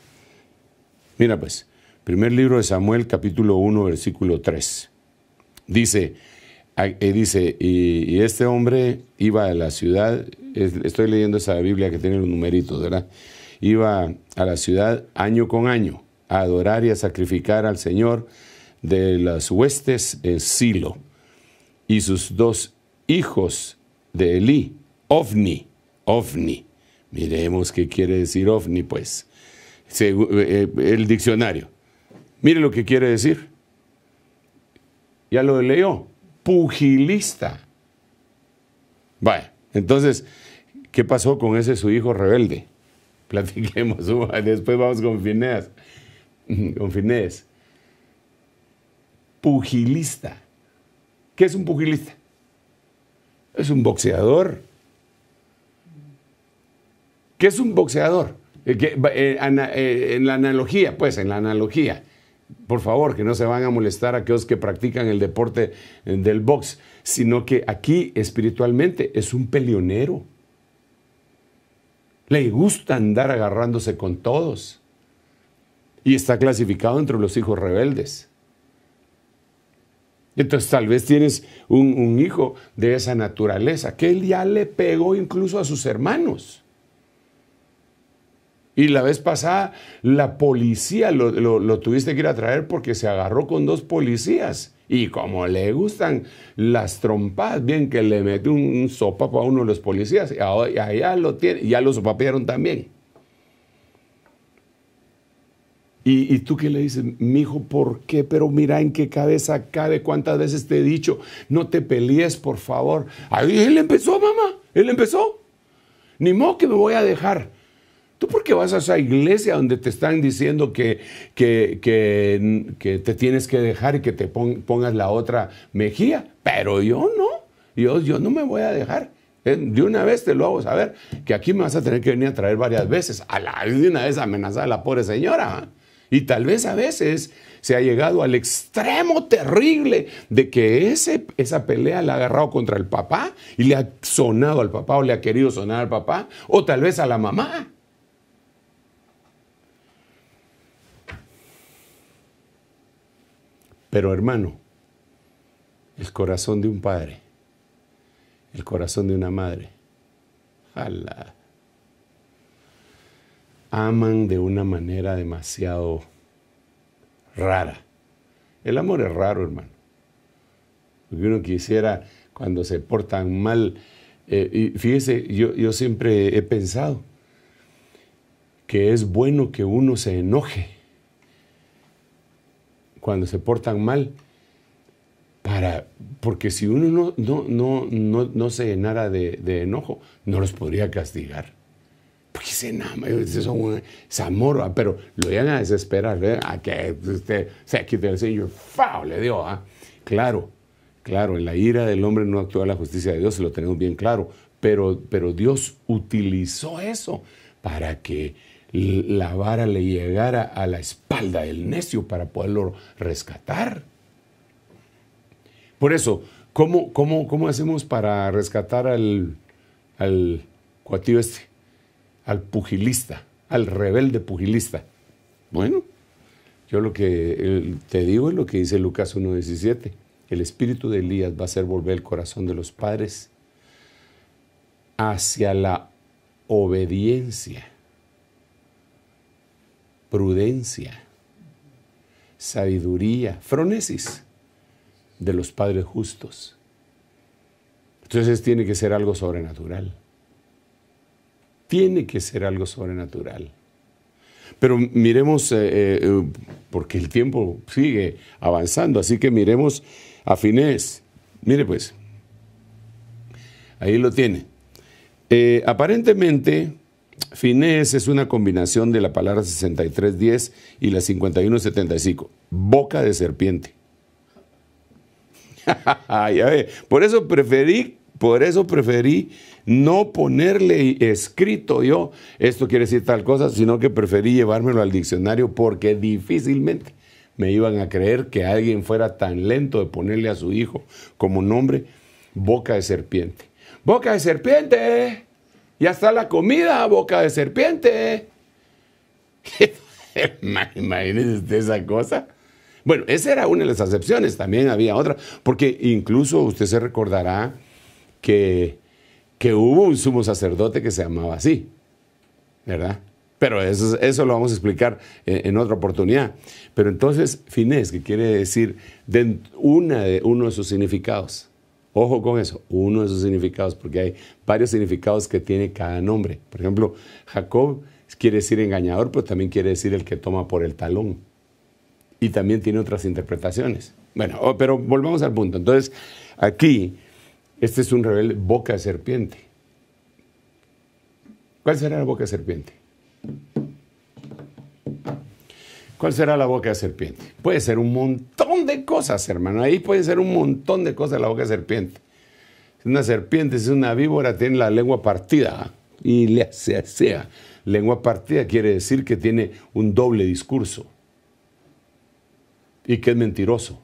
Mira pues, primer libro de Samuel capítulo 1 versículo 3. Ah, eh, dice, y dice, y, este hombre iba a la ciudad, estoy leyendo esa Biblia que tiene los numeritos, ¿verdad? Iba a la ciudad año con año a adorar y a sacrificar al Señor de las huestes en Silo. Y sus dos hijos de Elí, Ofni, Ofni. Miremos qué quiere decir Ofni, pues. Eh, eh, el diccionario. Mire lo que quiere decir. Ya lo leyó. Pugilista. Vaya, entonces, ¿qué pasó con ese su hijo rebelde? *laughs* Platiquemos, *laughs* después vamos con Fineas. *laughs* Con Fineas. Pugilista. ¿Qué es un pugilista? Es un boxeador. ¿Qué es un boxeador? Eh, eh, eh, en la analogía, pues, en la analogía. Por favor, que no se van a molestar a aquellos que practican el deporte del box, sino que aquí espiritualmente es un peleonero. Le gusta andar agarrándose con todos. Y está clasificado entre los hijos rebeldes. Entonces tal vez tienes un, un hijo de esa naturaleza, que él ya le pegó incluso a sus hermanos. Y la vez pasada, la policía lo, tuviste que ir a traer porque se agarró con dos policías. Y como le gustan las trompadas, bien que le mete un, sopa sopapo a uno de los policías, y allá lo tiene, ya lo sopapearon también. ¿Y, tú qué le dices? Mi hijo, ¿por qué? Pero mira en qué cabeza cabe, cuántas veces te he dicho, no te pelees, por favor. Ahí él empezó, mamá, él empezó. Ni modo que me voy a dejar. ¿Tú por qué vas a esa iglesia donde te están diciendo que, que, te tienes que dejar y que te pongas la otra mejilla? Pero yo no. Yo, yo no me voy a dejar. Eh, de una vez te lo hago saber, que aquí me vas a tener que venir a traer varias veces. A la, de una vez amenazada a la pobre señora. Y tal vez a veces se ha llegado al extremo terrible de que ese, esa pelea la ha agarrado contra el papá y le ha sonado al papá o le ha querido sonar al papá o tal vez a la mamá. Pero hermano, el corazón de un padre, el corazón de una madre, ala, aman de una manera demasiado rara. El amor es raro, hermano. Porque uno quisiera, cuando se portan mal, eh, y fíjese, yo, yo siempre he pensado que es bueno que uno se enoje cuando se portan mal. Para, porque si uno no, no, no, se llenara de, enojo, no los podría castigar. Porque se Es eh, un pero lo llegan a desesperar, ¿eh? a que usted se quite el señor ¡fau! le dio. ¿ah? Claro, claro, en la ira del hombre no actúa la justicia de Dios, se lo tenemos bien claro, pero, pero Dios utilizó eso para que la vara le llegara a la espalda del necio para poderlo rescatar. Por eso, ¿cómo, cómo, hacemos para rescatar al, al este? Al pugilista, al rebelde pugilista. Bueno, yo lo que te digo es lo que dice Lucas 1.17. El espíritu de Elías va a hacer volver el corazón de los padres hacia la obediencia prudencia, sabiduría, fronesis de los padres justos. Entonces tiene que ser algo sobrenatural. Tiene que ser algo sobrenatural. Pero miremos, eh, eh, eh, porque el tiempo sigue avanzando, así que miremos a Finés. Mire pues, ahí lo tiene. aparentemente, Finés es una combinación de la palabra 6310 y la 5175. Boca de serpiente. *laughs* Por eso preferí, por eso preferí no ponerle escrito yo, esto quiere decir tal cosa, sino que preferí llevármelo al diccionario porque difícilmente me iban a creer que alguien fuera tan lento de ponerle a su hijo como nombre boca de serpiente. Boca de serpiente. Y está la comida, boca de serpiente. *laughs* Imagínense usted esa cosa. Bueno, esa era una de las acepciones, también había otra, porque incluso usted se recordará que, hubo un sumo sacerdote que se llamaba así, ¿verdad? Pero eso, lo vamos a explicar en, otra oportunidad. Pero entonces, finés, que quiere decir de una de, uno de sus significados. Ojo con eso, uno de sus significados, porque hay varios significados que tiene cada nombre. Por ejemplo, Jacob quiere decir engañador, pero también quiere decir el que toma por el talón. Y también tiene otras interpretaciones. Bueno, oh, pero volvamos al punto. Entonces, aquí, este es un rebelde boca de serpiente. ¿Cuál será la boca de serpiente? ¿Cuál será la boca de serpiente? Puede ser un montón de cosas, hermano. Ahí puede ser un montón de cosas la boca de serpiente. Una serpiente, si es una víbora, tiene la lengua partida y le sea sea. Lengua partida quiere decir que tiene un doble discurso y que es mentiroso.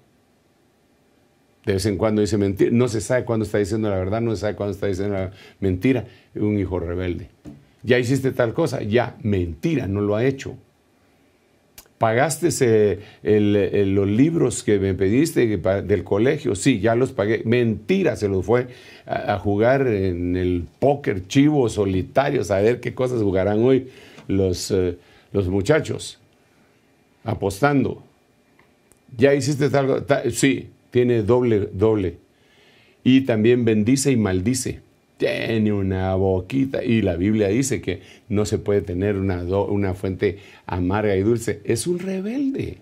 De vez en cuando dice mentira, no se sabe cuándo está diciendo la verdad, no se sabe cuándo está diciendo la mentira. Un hijo rebelde. Ya hiciste tal cosa, ya, mentira, no lo ha hecho. ¿Pagaste los libros que me pediste del colegio? Sí, ya los pagué. Mentira, se los fue a, jugar en el póker chivo solitario, a ver qué cosas jugarán hoy los, eh, los muchachos. Apostando. ¿Ya hiciste algo? sí, tiene doble, doble. Y también bendice y maldice tiene una boquita. Y la Biblia dice que no se puede tener una, una fuente amarga y dulce. Es un rebelde.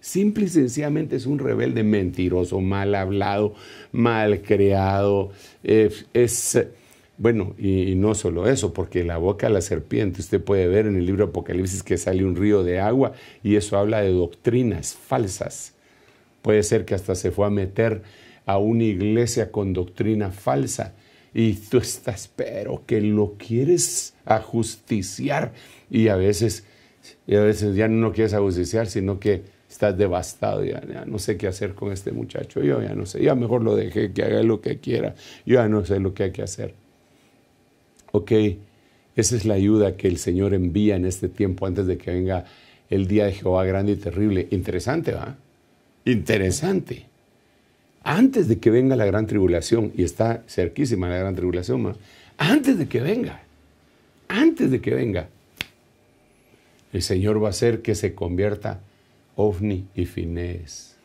Simple y sencillamente es un rebelde mentiroso, mal hablado, mal creado. Eh, es, bueno, y, y, no solo eso, porque la boca de la serpiente, usted puede ver en el libro Apocalipsis que sale un río de agua y eso habla de doctrinas falsas. Puede ser que hasta se fue a meter a una iglesia con doctrina falsa y tú estás, pero que lo quieres ajusticiar y a veces, a veces ya no quieres ajusticiar, sino que estás devastado, ya, no sé qué hacer con este muchacho, yo ya no sé, ya mejor lo dejé que haga lo que quiera, yo ya no sé lo que hay que hacer. Ok, esa es la ayuda que el Señor envía en este tiempo antes de que venga el día de Jehová grande y terrible. Interesante, ¿va? Interesante antes de que venga la gran tribulación, y está cerquísima la gran tribulación, antes de que venga, antes de que venga, el Señor va a hacer que se convierta ovni y FINES.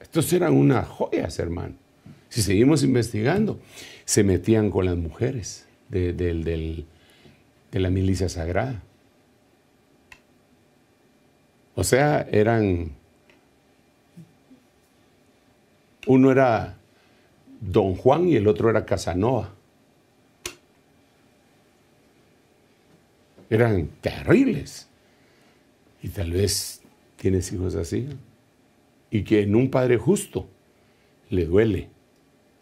Estos eran unas joyas, hermano. Si seguimos investigando, se metían con las mujeres de, de la milicia sagrada. O sea, eran uno era Don Juan y el otro era Casanova. Eran terribles. Y tal vez tienes hijos así. Y que en un padre justo le duele.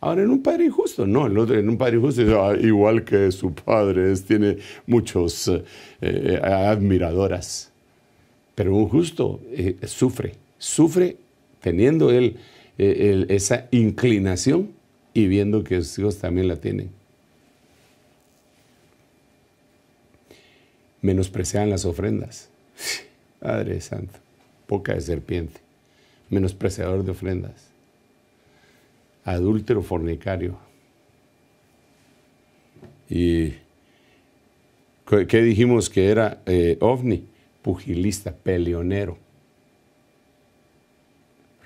Ahora, en un padre injusto, no, en, otro, en un padre injusto, ah, igual que su padre, tiene muchos eh, eh, admiradoras. Pero un justo eh, sufre, sufre teniendo él eh, esa inclinación y viendo que sus hijos también la tienen. Menospreciaban las ofrendas. *sighs* Padre Santo, poca de serpiente, menospreciador de ofrendas, adúltero fornicario. ¿Y qué dijimos que era eh, ovni? Pugilista, peleonero,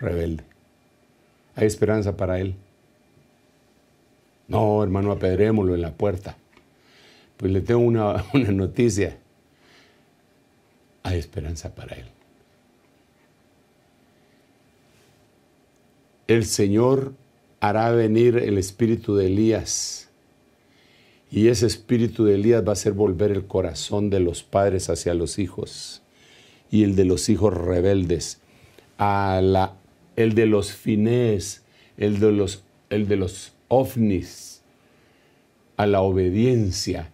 rebelde hay esperanza para él. No, hermano, apedrémoslo en la puerta. Pues le tengo una, *laughs* una noticia. Hay esperanza para él. El Señor hará venir el espíritu de Elías. Y ese espíritu de Elías va a hacer volver el corazón de los padres hacia los hijos y el de los hijos rebeldes a la el de los finés, el de los, el de los ovnis, a la obediencia,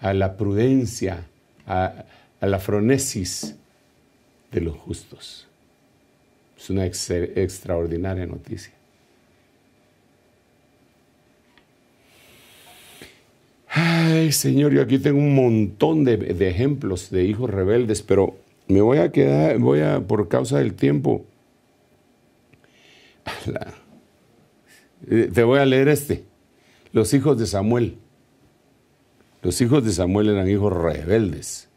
a la prudencia, a, la fronesis de los justos. Es una extraordinaria noticia. Ay, Señor, yo aquí tengo un montón de, ejemplos de hijos rebeldes, pero me voy a quedar, voy a, por causa del tiempo, eh, te voy a leer este. Los hijos de Samuel. Los hijos de Samuel eran hijos rebeldes.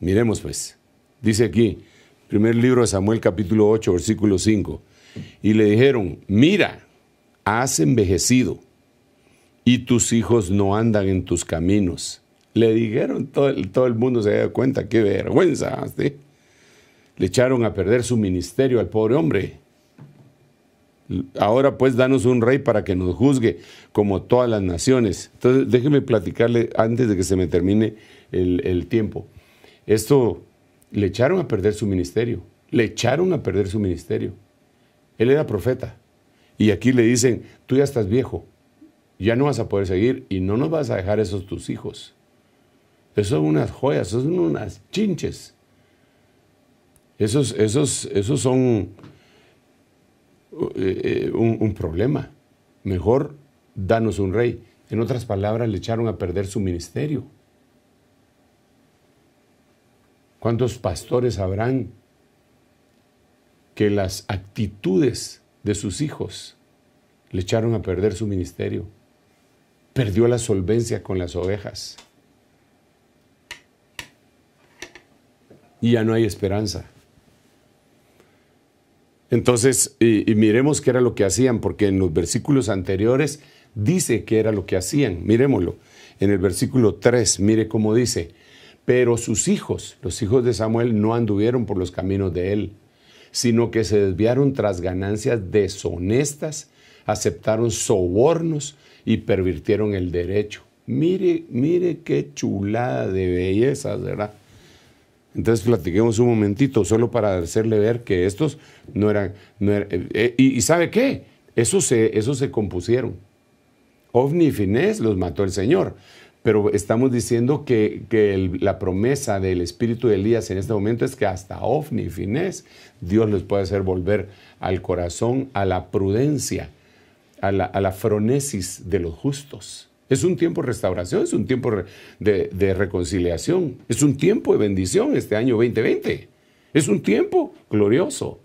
Miremos pues. Dice aquí, primer libro de Samuel capítulo 8, versículo 5. Y le dijeron, mira, has envejecido y tus hijos no andan en tus caminos. Le dijeron, todo el, todo el mundo se da cuenta, qué vergüenza. Le echaron a perder su ministerio al pobre hombre. Ahora pues danos un rey para que nos juzgue como todas las naciones. Entonces déjeme platicarle antes de que se me termine el, tiempo. Esto le echaron a perder su ministerio, le echaron a perder su ministerio. Él era profeta. Y aquí le dicen, tú ya estás viejo, ya no vas a poder seguir y no nos vas a dejar esos tus hijos. Esos son unas joyas, esos son unas chinches. Esos, esos, esos son eh, eh, un, un problema. Mejor danos un rey. En otras palabras, le echaron a perder su ministerio. ¿Cuántos pastores habrán que las actitudes de sus hijos le echaron a perder su ministerio? Perdió la solvencia con las ovejas. Y ya no hay esperanza. Entonces, y, miremos qué era lo que hacían, porque en los versículos anteriores dice qué era lo que hacían. Miremoslo. En el versículo 3, mire cómo dice, pero sus hijos, los hijos de Samuel, no anduvieron por los caminos de él, sino que se desviaron tras ganancias deshonestas, aceptaron sobornos y pervirtieron el derecho. Mire, mire qué chulada de belleza, ¿verdad? Entonces platiquemos un momentito, solo para hacerle ver que estos no eran... Er, eh, eh, y, ¿sabe qué? Eso se, se compusieron. OVNI y los mató el Señor. Pero estamos diciendo que, la promesa del espíritu de Elías en este momento es que hasta OVNI y Dios les puede hacer volver al corazón, a la prudencia, a la, a la fronesis de los justos. Es un tiempo de restauración, es un tiempo de, reconciliación, es un tiempo de bendición este año 2020. Es un tiempo glorioso.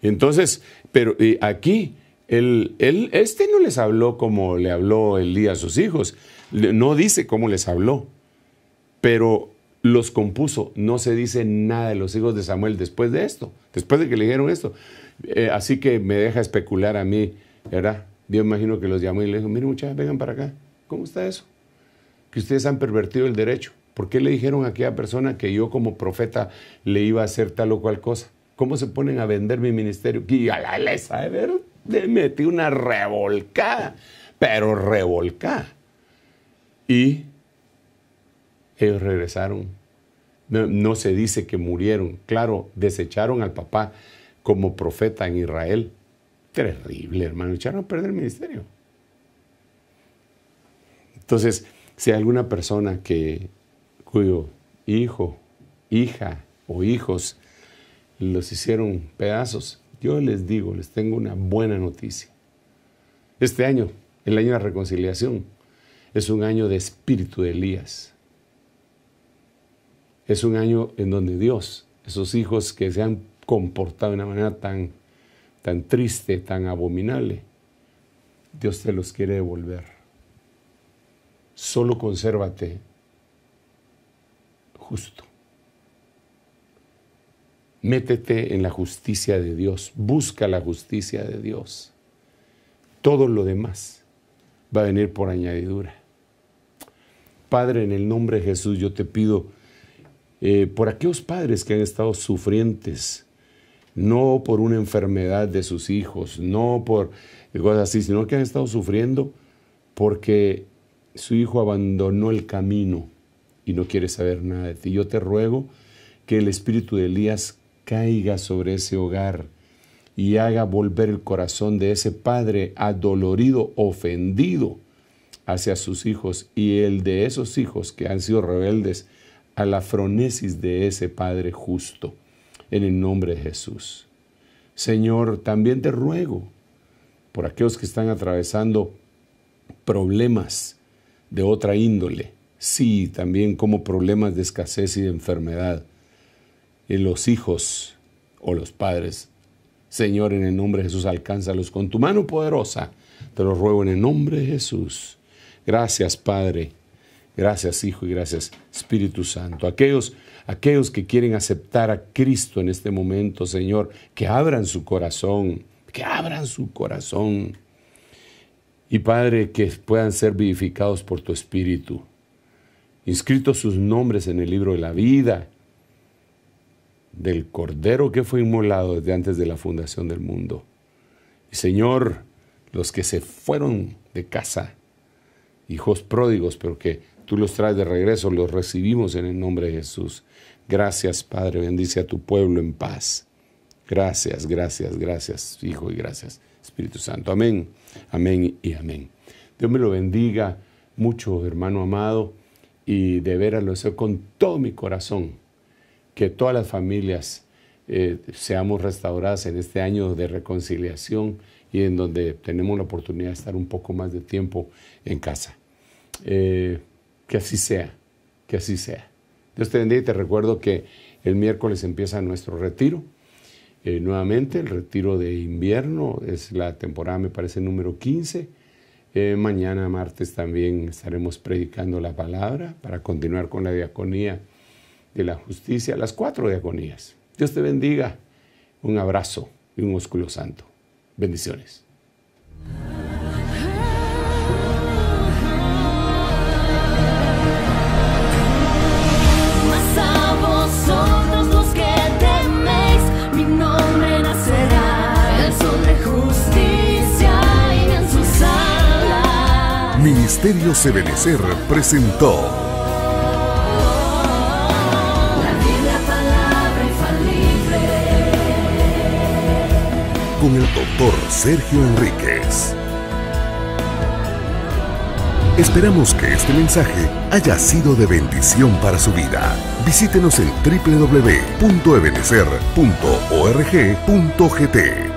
Entonces, pero aquí, el, el, este no les habló como le habló el día a sus hijos, no dice cómo les habló, pero los compuso. No se dice nada de los hijos de Samuel después de esto, después de que le dijeron esto. Eh, así que me deja especular a mí, ¿verdad? Yo imagino que los llamó y le dijo, miren muchachos, vengan para acá. ¿Cómo está eso? Que ustedes han pervertido el derecho. ¿Por qué le dijeron a aquella persona que yo como profeta le iba a hacer tal o cual cosa? ¿Cómo se ponen a vender mi ministerio? Y a la lesa, de ver, le metí una revolcada, pero revolcada. Y ellos regresaron. no se dice que murieron. Claro, desecharon al papá como profeta en Israel Terrible, hermano. Echaron a perder el ministerio. Entonces, si hay alguna persona que, cuyo hijo, hija o hijos los hicieron pedazos, yo les digo, les tengo una buena noticia. Este año, el año de la reconciliación, es un año de espíritu de Elías. Es un año en donde Dios, esos hijos que se han comportado de una manera tan tan triste, tan abominable, Dios te los quiere devolver. Solo consérvate justo. Métete en la justicia de Dios, busca la justicia de Dios. Todo lo demás va a venir por añadidura. Padre, en el nombre de Jesús yo te pido eh, por aquellos padres que han estado sufrientes, no por una enfermedad de sus hijos, no por cosas así, sino que han estado sufriendo porque su hijo abandonó el camino y no quiere saber nada de ti. Yo te ruego que el espíritu de Elías caiga sobre ese hogar y haga volver el corazón de ese padre adolorido, ofendido hacia sus hijos y el de esos hijos que han sido rebeldes a la fronesis de ese padre justo en el nombre de Jesús. Señor, también te ruego por aquellos que están atravesando problemas de otra índole, sí, también como problemas de escasez y de enfermedad en los hijos o los padres. Señor, en el nombre de Jesús, alcánzalos con tu mano poderosa. Te lo ruego en el nombre de Jesús. Gracias, Padre. Gracias, Hijo, y gracias, Espíritu Santo. Aquellos Aquellos que quieren aceptar a Cristo en este momento, Señor, que abran su corazón, que abran su corazón. Y Padre, que puedan ser vivificados por tu Espíritu, inscritos sus nombres en el libro de la vida, del Cordero que fue inmolado desde antes de la fundación del mundo. Y Señor, los que se fueron de casa, hijos pródigos, pero que Tú los traes de regreso, los recibimos en el nombre de Jesús. Gracias, Padre, bendice a tu pueblo en paz. Gracias, gracias, gracias, Hijo, y gracias, Espíritu Santo. Amén, amén y amén. Dios me lo bendiga mucho, hermano amado, y de veras lo deseo con todo mi corazón, que todas las familias eh, seamos restauradas en este año de reconciliación y en donde tenemos la oportunidad de estar un poco más de tiempo en casa. Eh, que así sea, que así sea. Dios te bendiga y te recuerdo que el miércoles empieza nuestro retiro. Eh, nuevamente, el retiro de invierno es la temporada, me parece, número 15. Eh, mañana, martes, también estaremos predicando la palabra para continuar con la diaconía de la justicia, las cuatro diaconías. Dios te bendiga. Un abrazo y un ósculo santo. Bendiciones. Misterios Sebenecer presentó La Biblia, palabra Con el doctor Sergio Enríquez. Esperamos que este mensaje haya sido de bendición para su vida. Visítenos en www.ebenecer.org.gt